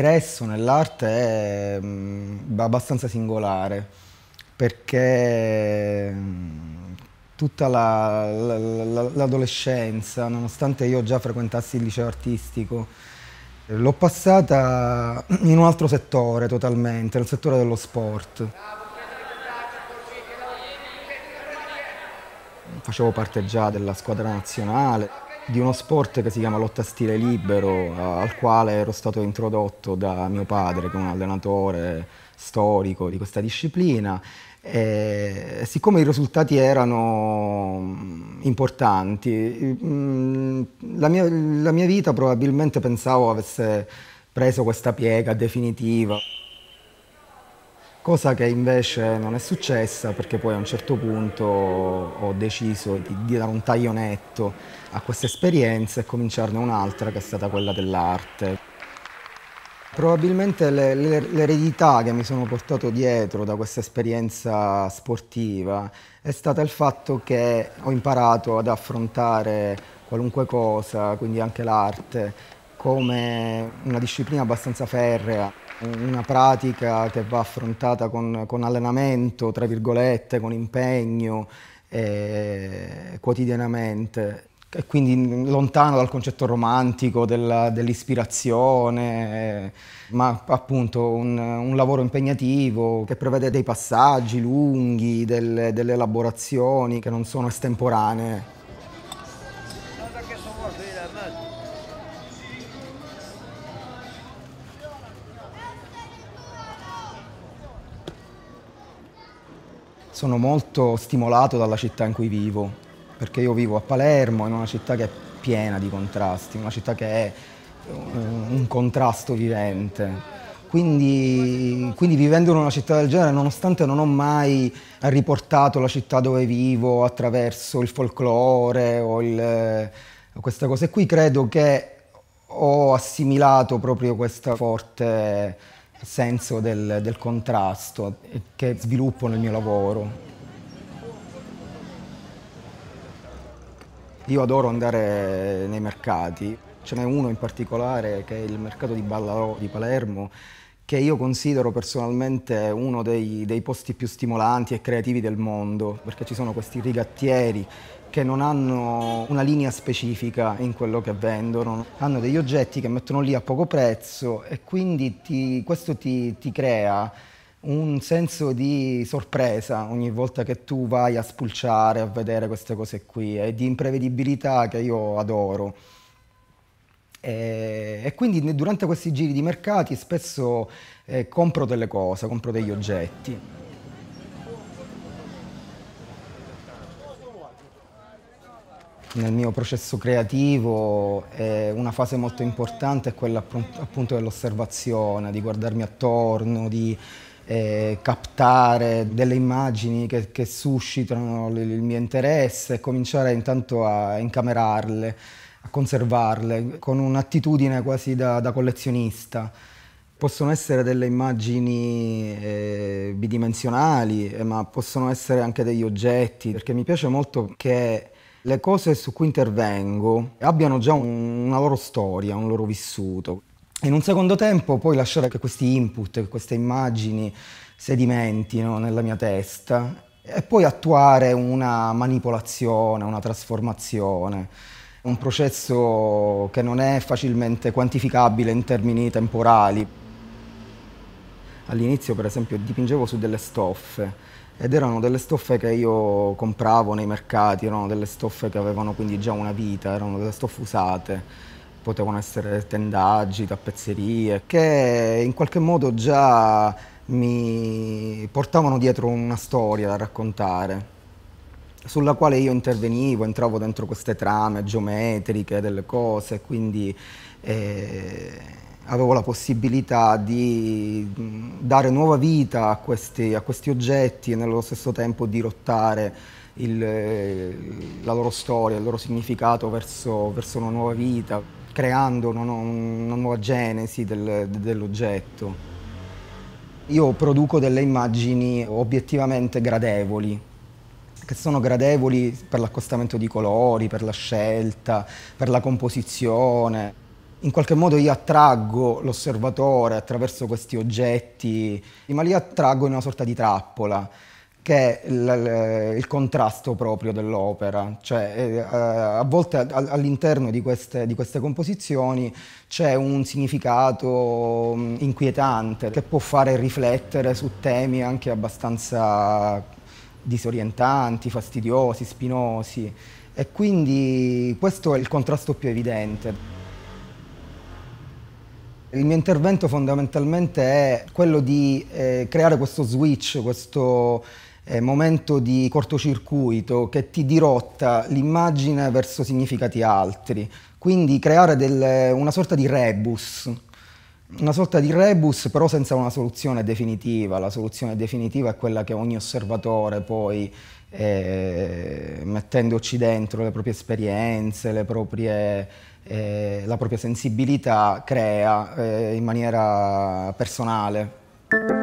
l'ingresso nell'arte è mm, abbastanza singolare perché mm, tutta l'adolescenza, la, la, nonostante io già frequentassi il liceo artistico, l'ho passata in un altro settore totalmente, nel settore dello sport. Facevo parte già della squadra nazionale di uno sport che si chiama lotta stile libero, al quale ero stato introdotto da mio padre, che è un allenatore storico di questa disciplina. E siccome i risultati erano mm, importanti, mm, la mia, la mia vita probabilmente pensavo avesse preso questa piega definitiva cosa che invece non è successa perché poi a un certo punto ho deciso di, di dare un taglio netto a questa esperienza e cominciarne un'altra che è stata quella dell'arte. Probabilmente l'eredità che mi sono portato dietro da questa esperienza sportiva è stata il fatto che ho imparato ad affrontare qualunque cosa, quindi anche l'arte, come una disciplina abbastanza ferrea, una pratica che va affrontata con, con allenamento, tra virgolette, con impegno eh, quotidianamente e quindi lontano dal concetto romantico dell'ispirazione, dell eh, ma appunto un, un, lavoro impegnativo che prevede dei passaggi lunghi, del, delle elaborazioni che non sono estemporanee. sono molto stimolato dalla città in cui vivo, perché io vivo a Palermo, in una città che è piena di contrasti, una città che è eh, un contrasto vivente. Quindi, quindi, vivendo in una città del genere, nonostante non ho mai riportato la città dove vivo attraverso il folklore o il, queste cose qui, credo che ho assimilato proprio questa forte senso del, del contrasto che sviluppo nel mio lavoro. Io adoro andare nei mercati, ce n'è uno in particolare che è il mercato di Ballarò di Palermo che io considero personalmente uno dei, dei, posti più stimolanti e creativi del mondo, perché ci sono questi rigattieri che non hanno una linea specifica in quello che vendono, hanno degli oggetti che mettono lì a poco prezzo e quindi ti, questo ti, ti crea un senso di sorpresa ogni volta che tu vai a spulciare, a vedere queste cose qui e di imprevedibilità che io adoro. Eh, e, quindi durante questi giri di mercati spesso eh, compro delle cose, compro degli oggetti. Nel mio processo creativo eh, una fase molto importante è quella appunto dell'osservazione, di guardarmi attorno, di eh, captare delle immagini che, che suscitano il mio interesse e cominciare intanto a incamerarle a conservarle con un'attitudine quasi da, da, collezionista. Possono essere delle immagini eh, bidimensionali, eh, ma possono essere anche degli oggetti, perché mi piace molto che le cose su cui intervengo abbiano già un, una loro storia, un loro vissuto. In un secondo tempo poi lasciare che questi input, che queste immagini sedimentino nella mia testa e poi attuare una manipolazione, una trasformazione un processo che non è facilmente quantificabile in termini temporali. All'inizio, per esempio, dipingevo su delle stoffe ed erano delle stoffe che io compravo nei mercati, erano delle stoffe che avevano quindi già una vita, erano delle stoffe usate potevano essere tendaggi, tappezzerie, che in qualche modo già mi portavano dietro una storia da raccontare sulla quale io intervenivo, entravo dentro queste trame geometriche delle cose, quindi eh, avevo la possibilità di dare nuova vita a questi, a questi oggetti e nello stesso tempo dirottare il, la loro storia, il loro significato verso, verso una nuova vita, creando una, una nuova genesi del, dell'oggetto. Io produco delle immagini obiettivamente gradevoli, che sono gradevoli per l'accostamento di colori, per la scelta, per la composizione. In qualche modo io attraggo l'osservatore attraverso questi oggetti, ma li attraggo in una sorta di trappola che è il contrasto proprio dell'opera, cioè eh, eh, a volte all'interno di, di queste, composizioni c'è un significato mm, inquietante che può fare riflettere su temi anche abbastanza disorientanti, fastidiosi, spinosi e quindi questo è il contrasto più evidente. Il mio intervento fondamentalmente è quello di eh, creare questo switch, questo eh, momento di cortocircuito che ti dirotta l'immagine verso significati altri, quindi creare del, una sorta di rebus una sorta di rebus però senza una soluzione definitiva. La soluzione definitiva è quella che ogni osservatore poi, eh, mettendoci dentro le proprie esperienze, le proprie, eh, la propria sensibilità, crea eh, in maniera personale.